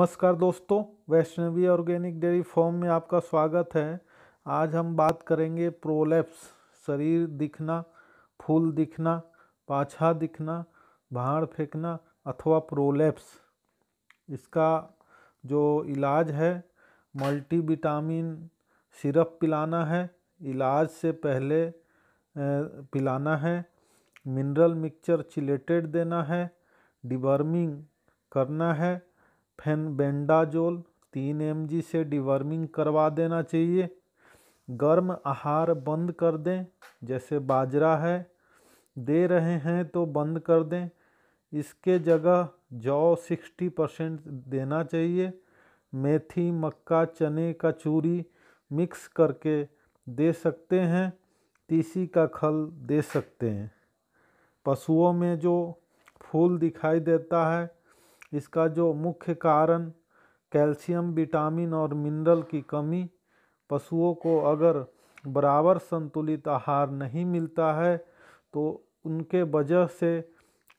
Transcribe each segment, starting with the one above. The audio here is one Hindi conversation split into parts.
नमस्कार दोस्तों वैष्णवी ऑर्गेनिक डेयरी फॉर्म में आपका स्वागत है आज हम बात करेंगे प्रोलेप्स शरीर दिखना फूल दिखना पाछा दिखना भाड़ फेंकना अथवा प्रोलेप्स इसका जो इलाज है मल्टी विटामिन सिरप पिलाना है इलाज से पहले पिलाना है मिनरल मिक्सचर चिलेटेड देना है डिबर्मिंग करना है फेनबेंडाजोल तीन एम से डिवर्मिंग करवा देना चाहिए गर्म आहार बंद कर दें जैसे बाजरा है दे रहे हैं तो बंद कर दें इसके जगह जौ सिक्सटी परसेंट देना चाहिए मेथी मक्का चने का चूरी मिक्स करके दे सकते हैं तीसी का खल दे सकते हैं पशुओं में जो फूल दिखाई देता है इसका जो मुख्य कारण कैल्शियम विटामिन और मिनरल की कमी पशुओं को अगर बराबर संतुलित आहार नहीं मिलता है तो उनके वजह से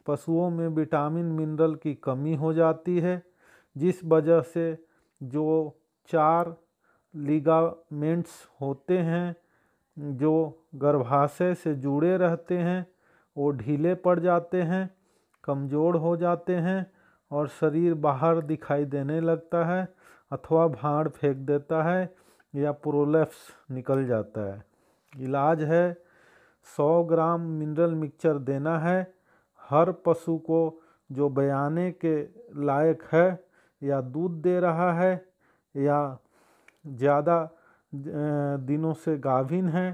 पशुओं में विटामिन मिनरल की कमी हो जाती है जिस वजह से जो चार लिगामेंट्स होते हैं जो गर्भाशय से जुड़े रहते हैं वो ढीले पड़ जाते हैं कमज़ोर हो जाते हैं और शरीर बाहर दिखाई देने लगता है अथवा भाड़ फेंक देता है या प्रोलेप्स निकल जाता है इलाज है 100 ग्राम मिनरल मिक्सचर देना है हर पशु को जो बयाने के लायक है या दूध दे रहा है या ज़्यादा दिनों से गाभिन है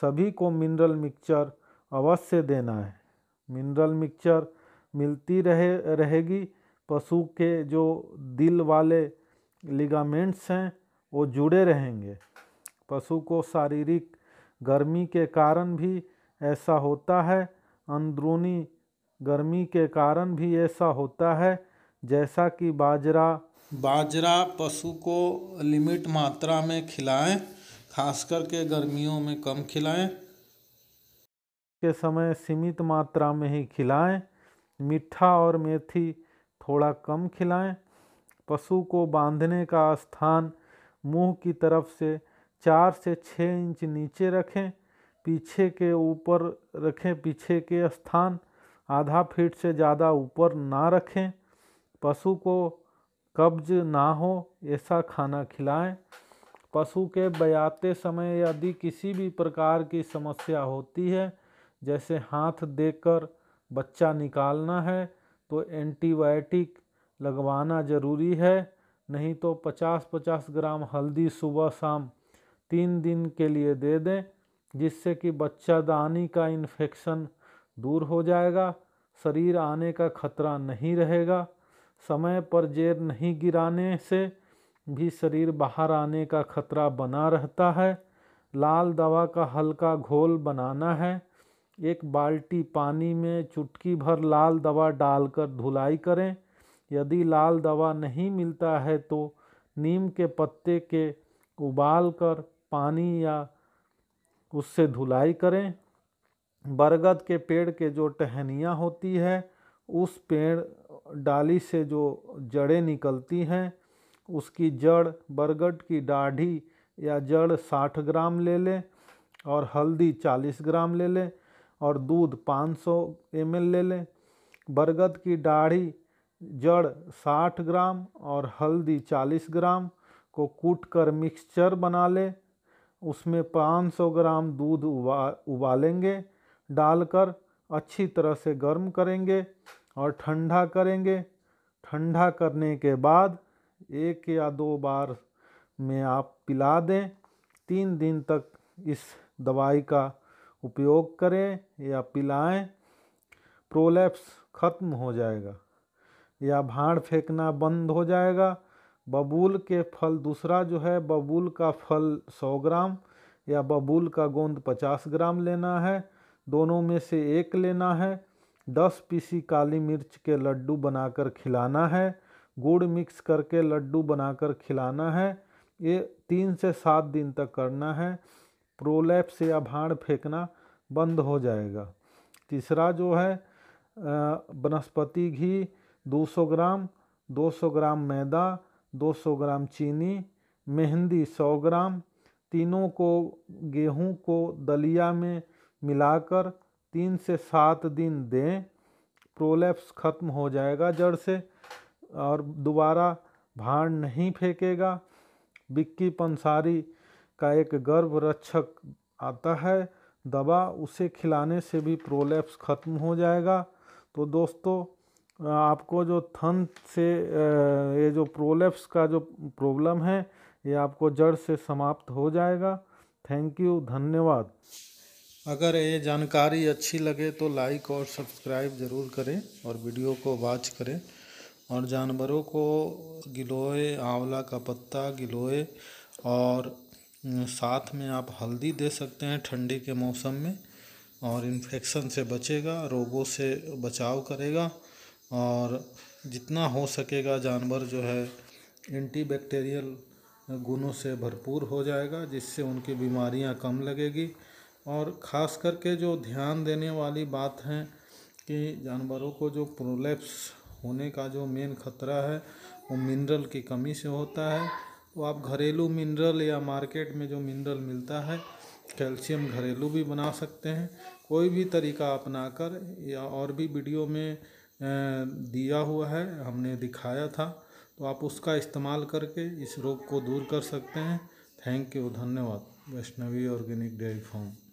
सभी को मिनरल मिक्सचर अवश्य देना है मिनरल मिक्सचर मिलती रहे रहेगी पशु के जो दिल वाले लिगामेंट्स हैं वो जुड़े रहेंगे पशु को शारीरिक गर्मी के कारण भी ऐसा होता है अंदरूनी गर्मी के कारण भी ऐसा होता है जैसा कि बाजरा बाजरा पशु को लिमिट मात्रा में खिलाएं खास करके गर्मियों में कम खिलाएं के समय सीमित मात्रा में ही खिलाएं मीठा और मेथी थोड़ा कम खिलाएं पशु को बांधने का स्थान मुंह की तरफ से चार से छः इंच नीचे रखें पीछे के ऊपर रखें पीछे के स्थान आधा फीट से ज़्यादा ऊपर ना रखें पशु को कब्ज ना हो ऐसा खाना खिलाएं पशु के बयाते समय यदि किसी भी प्रकार की समस्या होती है जैसे हाथ देकर बच्चा निकालना है तो एंटीबायोटिक लगवाना ज़रूरी है नहीं तो 50-50 ग्राम हल्दी सुबह शाम तीन दिन के लिए दे दें जिससे कि बच्चादानी का इन्फेक्शन दूर हो जाएगा शरीर आने का खतरा नहीं रहेगा समय पर जेर नहीं गिराने से भी शरीर बाहर आने का खतरा बना रहता है लाल दवा का हल्का घोल बनाना है एक बाल्टी पानी में चुटकी भर लाल दवा डालकर धुलाई करें यदि लाल दवा नहीं मिलता है तो नीम के पत्ते के उबाल कर पानी या उससे धुलाई करें बरगद के पेड़ के जो टहनियाँ होती है उस पेड़ डाली से जो जड़ें निकलती हैं उसकी जड़ बरगद की डाढ़ी या जड़ 60 ग्राम ले लें और हल्दी 40 ग्राम ले लें और दूध 500 सौ ले लें बरगद की डाढ़ी जड़ 60 ग्राम और हल्दी 40 ग्राम को कूट कर मिक्सचर बना लें उसमें 500 ग्राम दूध उबा उबालेंगे डालकर अच्छी तरह से गर्म करेंगे और ठंडा करेंगे ठंडा करने के बाद एक या दो बार में आप पिला दें तीन दिन तक इस दवाई का उपयोग करें या पिलाएं प्रोलैप्स ख़त्म हो जाएगा या भाड़ फेंकना बंद हो जाएगा बबूल के फल दूसरा जो है बबूल का फल 100 ग्राम या बबूल का गोंद 50 ग्राम लेना है दोनों में से एक लेना है दस पीसी काली मिर्च के लड्डू बनाकर खिलाना है गुड़ मिक्स करके लड्डू बनाकर खिलाना है ये तीन से सात दिन तक करना है प्रोलैप्स या भाड़ फेंकना बंद हो जाएगा तीसरा जो है वनस्पति घी 200 ग्राम 200 ग्राम मैदा 200 ग्राम चीनी मेहंदी 100 ग्राम तीनों को गेहूं को दलिया में मिलाकर तीन से सात दिन दें प्रोलैप्स खत्म हो जाएगा जड़ से और दोबारा भाड़ नहीं फेंकेगा बिक्की पंसारी का एक गर्भ रक्षक आता है दवा उसे खिलाने से भी प्रोलेप्स ख़त्म हो जाएगा तो दोस्तों आपको जो थन से ये जो प्रोलेप्स का जो प्रॉब्लम है ये आपको जड़ से समाप्त हो जाएगा थैंक यू धन्यवाद अगर ये जानकारी अच्छी लगे तो लाइक और सब्सक्राइब ज़रूर करें और वीडियो को वॉच करें और जानवरों को गिलोय आंवला का पत्ता गिलोय और हम्म, साथ में आप हल्दी दे सकते हैं ठंडी के मौसम में और इन्फेक्शन से बचेगा रोगों से बचाव करेगा और जितना हो सकेगा जानवर जो है एंटीबैक्टीरियल गुणों से भरपूर हो जाएगा जिससे उनकी बीमारियां कम लगेगी और ख़ास करके जो ध्यान देने वाली बात है कि जानवरों को जो प्रोलेप्स होने का जो मेन खतरा है वो मिनरल की कमी से होता है तो आप घरेलू मिनरल या मार्केट में जो मिनरल मिलता है कैल्शियम घरेलू भी बना सकते हैं कोई भी तरीका अपना कर या और भी वीडियो में दिया हुआ है हमने दिखाया था तो आप उसका इस्तेमाल करके इस रोग को दूर कर सकते हैं थैंक यू धन्यवाद वैष्णवी ऑर्गेनिक डेयरी फार्म